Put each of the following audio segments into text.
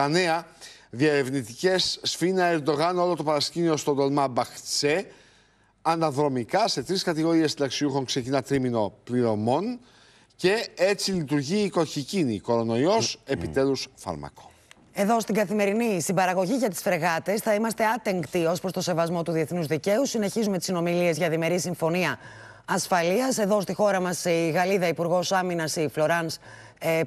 Τα νέα διερευνητικές Σφίνα, Ερντογάν όλο το παρασκήνιο στον τολμά Μπαχτσέ. Αναδρομικά σε τρεις κατηγορίες συνταξιούχων ξεκινά τρίμηνο πληρωμών και έτσι λειτουργεί η κοχικίνη, κορονοϊός, mm. επιτέλους φάρμακο. Εδώ στην καθημερινή συμπαραγωγή για τις φρεγάτες θα είμαστε άτεγκτοι ως προς το σεβασμό του διεθνούς δικαίου. Συνεχίζουμε τις συνομιλίες για διμερή συμφωνία ασφαλείας. Εδώ στη χώρα μας η Γαλλίδα Υπουργός Άμυνας, η Φλωράν ε,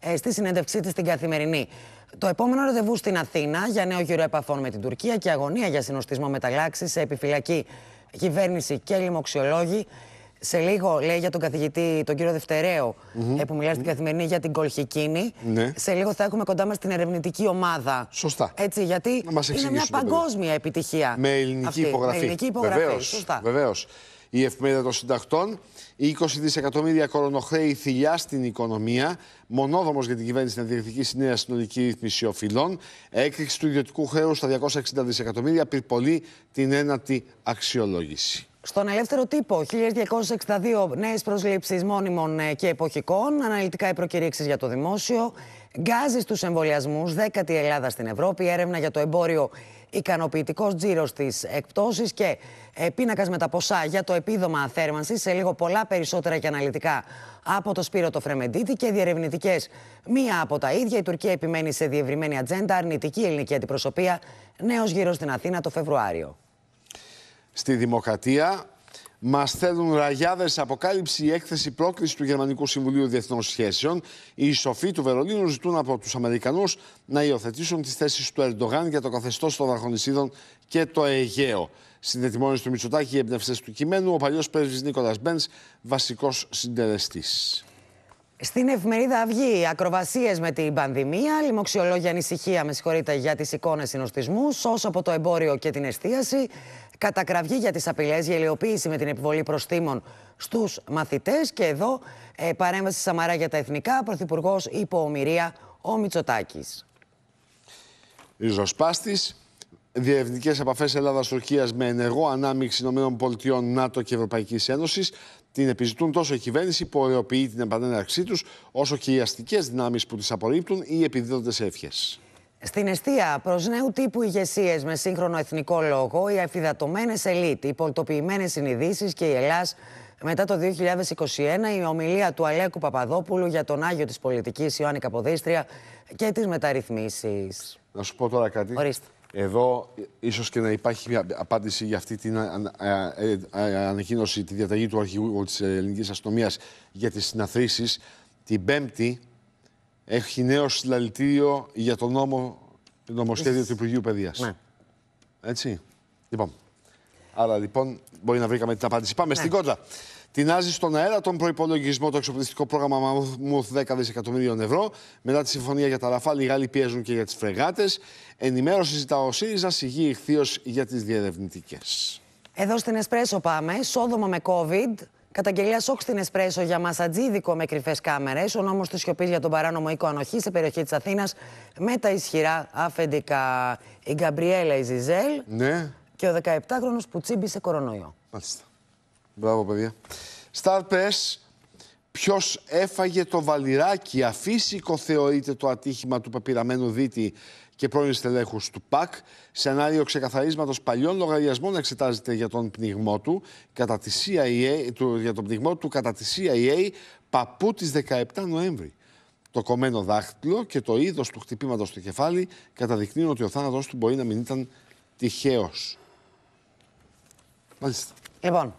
ε, στη συνέντευξή της στην καθημερινή. Το επόμενο ραντεβού στην Αθήνα για νέο γύρο επαφών με την Τουρκία και αγωνία για συνοστισμό μεταλλάξει σε επιφυλακή κυβέρνηση και λοιμοξιολόγοι. Σε λίγο λέει για τον καθηγητή, τον κύριο Δευτεραίο, ε, που μιλάει στην καθημερινή για την Κολχικίνη. Ναι. Σε λίγο θα έχουμε κοντά μας την ερευνητική ομάδα. Σωστά. Έτσι, γιατί είναι μια παγκόσμια επιτυχία. Με ελληνική αυτή. υπογραφή. Με ελληνική υπογραφή. Βεβαίως. Σωστά. Βεβαίως η εφημερίδα των συντακτών. 20 δισεκατομμύρια κορονοχρέη θηλιά στην οικονομία. μονόδομος για την κυβέρνηση να διεκδικήσει νέα συνολική ρύθμιση οφειλών. Έκρηξη του ιδιωτικού χρέους στα 260 δισεκατομμύρια. Πυρπολεί την ένατη αξιολόγηση. Στον ελεύθερο τύπο, 1262 νέες προσλήψεις μόνιμων ε, και εποχικών. Αναλυτικά οι προκηρύξεις για το δημόσιο. Γκάζι στους εμβολιασμούς, δέκατη Ελλάδα στην Ευρώπη. Έρευνα για το εμπόριο, ικανοποιητικός τζίρος της εκπτώσης και ε, πίνακας με τα ποσά για το επίδομα θέρμανσης. Σε λίγο πολλά περισσότερα και αναλυτικά από το Σπύρο το Φρεμεντίτη και διερευνητικές μία από τα ίδια. Η Τουρκία επιμένει σε διευρυμένη ατζέντα, αρνητική ελληνική αντιπροσωπεία. Νέος γύρος στην Αθήνα το Φεβρουάριο στη Δημοκρατία. Μας θέλουν ραγιάδες αποκάλυψη η έκθεση πρόκλησης του Γερμανικού Συμβουλίου Διεθνών Σχέσεων. Οι σοφοί του Βερολίνου ζητούν από τους Αμερικανούς να υιοθετήσουν τις θέσεις του Ερντογάν για το καθεστώς των Δαχονισίδων και το Αιγαίο. Συνδετημόνες του Μητσοτάκη, οι εμπνευστές του κειμένου, ο παλιός πρέσβης Νίκολας Μπέντ, βασικός συντελεστής. Στην εφημερίδα Αυγή, ακροβασίες με την πανδημία, λοιμοξιολόγια ανησυχία, με συγχωρείτε, για τις εικόνες συνοστισμούς, όσο από το εμπόριο και την εστίαση, κατακραυγή για τις απειλές, γελιοποίηση με την επιβολή προστήμων στους μαθητές. Και εδώ ε, παρέμβαση Σαμαρά για τα εθνικά, πρωθυπουργός υπό ομοιρία ο Μητσοτάκης. Ριζοσπάστη, διερευνητικές επαφές Ελλάδα-Τουρκία με ενεργό ανάμειξη ΗΠΑ, ΝΑΤΟ και Ευρωπαϊκής Ένωσης, την επιζητούν τόσο η κυβέρνηση που οριοποιεί την επανέναρξή τους, όσο και οι αστικές δυνάμεις που τις απορρίπτουν ή επιδίδονται σε ευχές. Στην αιστεία προς νέου τύπου ηγεσίες με σύγχρονο εθνικό λόγο, οι αφιδατωμένες ελίτ, οι πολτοποιημένες συνειδήσεις και η Ελλάδα μετά το 2021 η ομιλία του Αλέκου Παπαδόπουλου για τον Άγιο της πολιτικής Ιωάννη Καποδίστρια και τις μεταρρυθμίσεις. Να σου πω τώρα κάτι. Εδώ ίσως και να υπάρχει μια απάντηση για αυτή την ανακοίνωση, τη διαταγή του αρχηγού της ελληνικής αστυνομίας για τις συναθρήσεις, Την Πέμπτη έχει νέο συλλαλητήριο για το νόμο, νομοσχέδιο του Υπουργείου Παιδείας. Ναι. Έτσι. Λοιπόν, Άρα λοιπόν μπορεί να βρήκαμε την απάντηση. Πάμε ναι. στην κόντρα. Τεινάζει στον αέρα τον προπολογισμό το εξοπλιστικό πρόγραμμα Μαμούθ 10 δισεκατομμυρίων ευρώ. Μετά τη συμφωνία για τα Ραφάλ, οι Γάλλοι πιέζουν και για τις φρεγάτες. Ενημέρωση ζητά ο ΣΥΡΙΖΑ, σιγή ηχθείω για τις διερευνητικές. Εδώ στην Εσπρέσο πάμε. Σόδομα με COVID. Καταγγελία σοκ στην Εσπρέσο για μασατζίδικο με κρυφές κάμερες. Ο νόμος της σιωπής για τον παράνομο οίκο ανοχής σε περιοχή της Αθήνας με τα ισχυρά αφεντικά. Η Γκαμπριέλα η Ζιζέλ. Ναι και ο 17χρονος που τσίμπησε κορονοϊό. Μάλιστα. Μπράβο, παιδιά. Σταρ PS, ποιος έφαγε το βαλιράκι, αφύσικο θεωρείται το ατύχημα του πεπειραμένου δίτη και πρώην στελέχους του ΠΑΚ. Σενάριο ξεκαθαρίσματος παλιών λογαριασμών εξετάζεται για τον πνιγμό του, κατά τη CIA, του, για τον πνιγμό του κατά τη CIA παππού της 17 Νοέμβρη. Το κομμένο δάχτυλο και το είδος του χτυπήματος στο κεφάλι καταδεικνύουν ότι ο θάνατος του μπορεί να μην ήταν τυχαίος. Μάλιστα. Λοιπόν,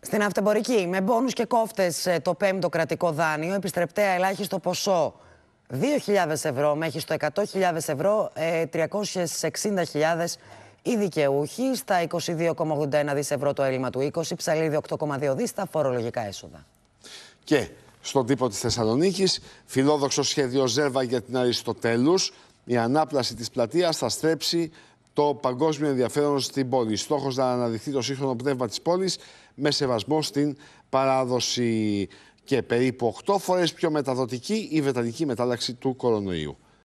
στην αυτεμπορική, με μπόνους και κόφτες ε, το πέμπτο κρατικό δάνειο, επιστρεπτέα ελάχιστο ποσό 2.000 ευρώ μέχρι στο 100.000 ευρώ, 360.000 οι δικαιούχοι στα 22,81 δις ευρώ το έλλειμμα του 20, ψαλίδι 8,2 δις στα φορολογικά έσοδα. Και στον τύπο της Θεσσαλονίκης, φιλόδοξο σχέδιο Ζέρβα για την Αριστοτέλους, η ανάπλαση της πλατείας θα στρέψει το παγκόσμιο ενδιαφέρον στην πόλη. Στόχος να αναδειχθεί το σύγχρονο πνεύμα της πόλης με σεβασμό στην παράδοση. Και περίπου 8 φορές πιο μεταδοτική η βρετανική μετάλλαξη του κορονοϊού.